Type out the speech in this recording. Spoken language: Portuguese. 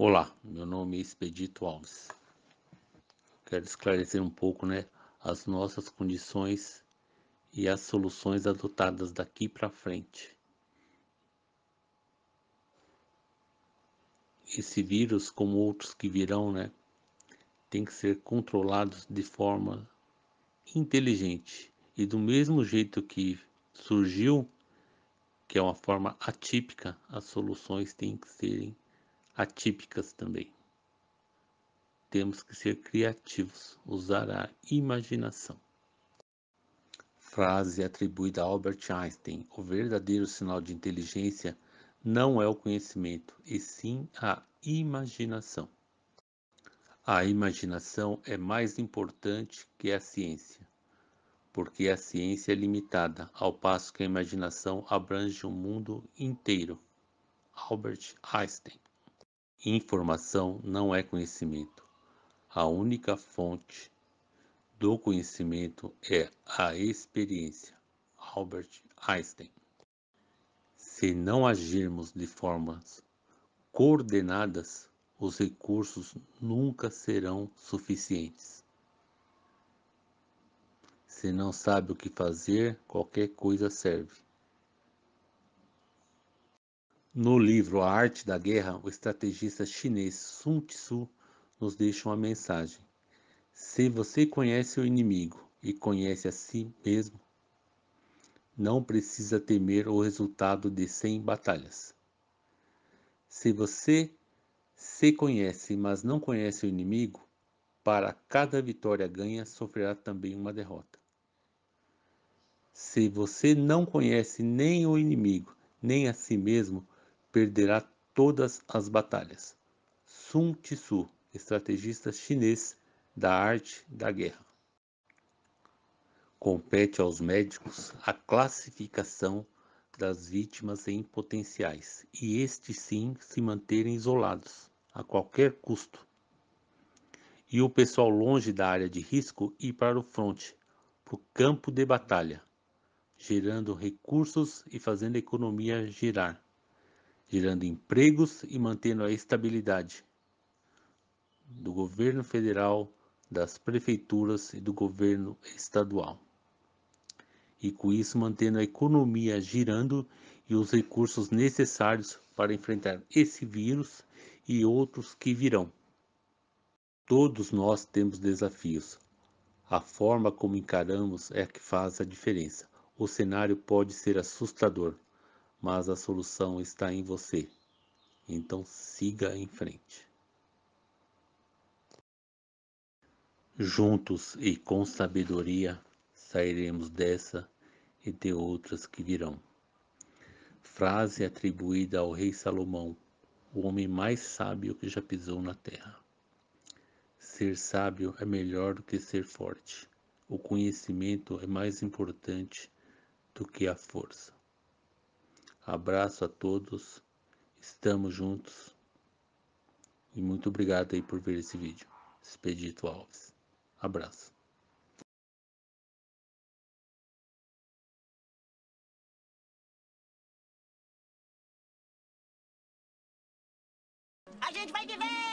Olá, meu nome é Expedito Alves. Quero esclarecer um pouco né, as nossas condições e as soluções adotadas daqui para frente. Esse vírus, como outros que virão, né, tem que ser controlado de forma inteligente. E do mesmo jeito que surgiu, que é uma forma atípica, as soluções têm que serem atípicas também. Temos que ser criativos, usar a imaginação. Frase atribuída a Albert Einstein: O verdadeiro sinal de inteligência não é o conhecimento, e sim a imaginação. A imaginação é mais importante que a ciência, porque a ciência é limitada, ao passo que a imaginação abrange o mundo inteiro. Albert Einstein Informação não é conhecimento. A única fonte do conhecimento é a experiência. Albert Einstein. Se não agirmos de formas coordenadas, os recursos nunca serão suficientes. Se não sabe o que fazer, qualquer coisa serve. No livro A Arte da Guerra, o estrategista chinês Sun Tzu nos deixa uma mensagem. Se você conhece o inimigo e conhece a si mesmo, não precisa temer o resultado de 100 batalhas. Se você se conhece, mas não conhece o inimigo, para cada vitória ganha, sofrerá também uma derrota. Se você não conhece nem o inimigo, nem a si mesmo, perderá todas as batalhas. Sun Tzu, estrategista chinês da arte da guerra. Compete aos médicos a classificação das vítimas em potenciais e estes sim se manterem isolados a qualquer custo. E o pessoal longe da área de risco ir para o fronte, para o campo de batalha, gerando recursos e fazendo a economia girar gerando empregos e mantendo a estabilidade do governo federal, das prefeituras e do governo estadual. E com isso mantendo a economia girando e os recursos necessários para enfrentar esse vírus e outros que virão. Todos nós temos desafios. A forma como encaramos é a que faz a diferença. O cenário pode ser assustador, mas a solução está em você. Então siga em frente. Juntos e com sabedoria sairemos dessa e de outras que virão. Frase atribuída ao rei Salomão, o homem mais sábio que já pisou na terra. Ser sábio é melhor do que ser forte. O conhecimento é mais importante do que a força. Abraço a todos. Estamos juntos. E muito obrigado aí por ver esse vídeo. Expedito Alves. Abraço. A gente vai viver!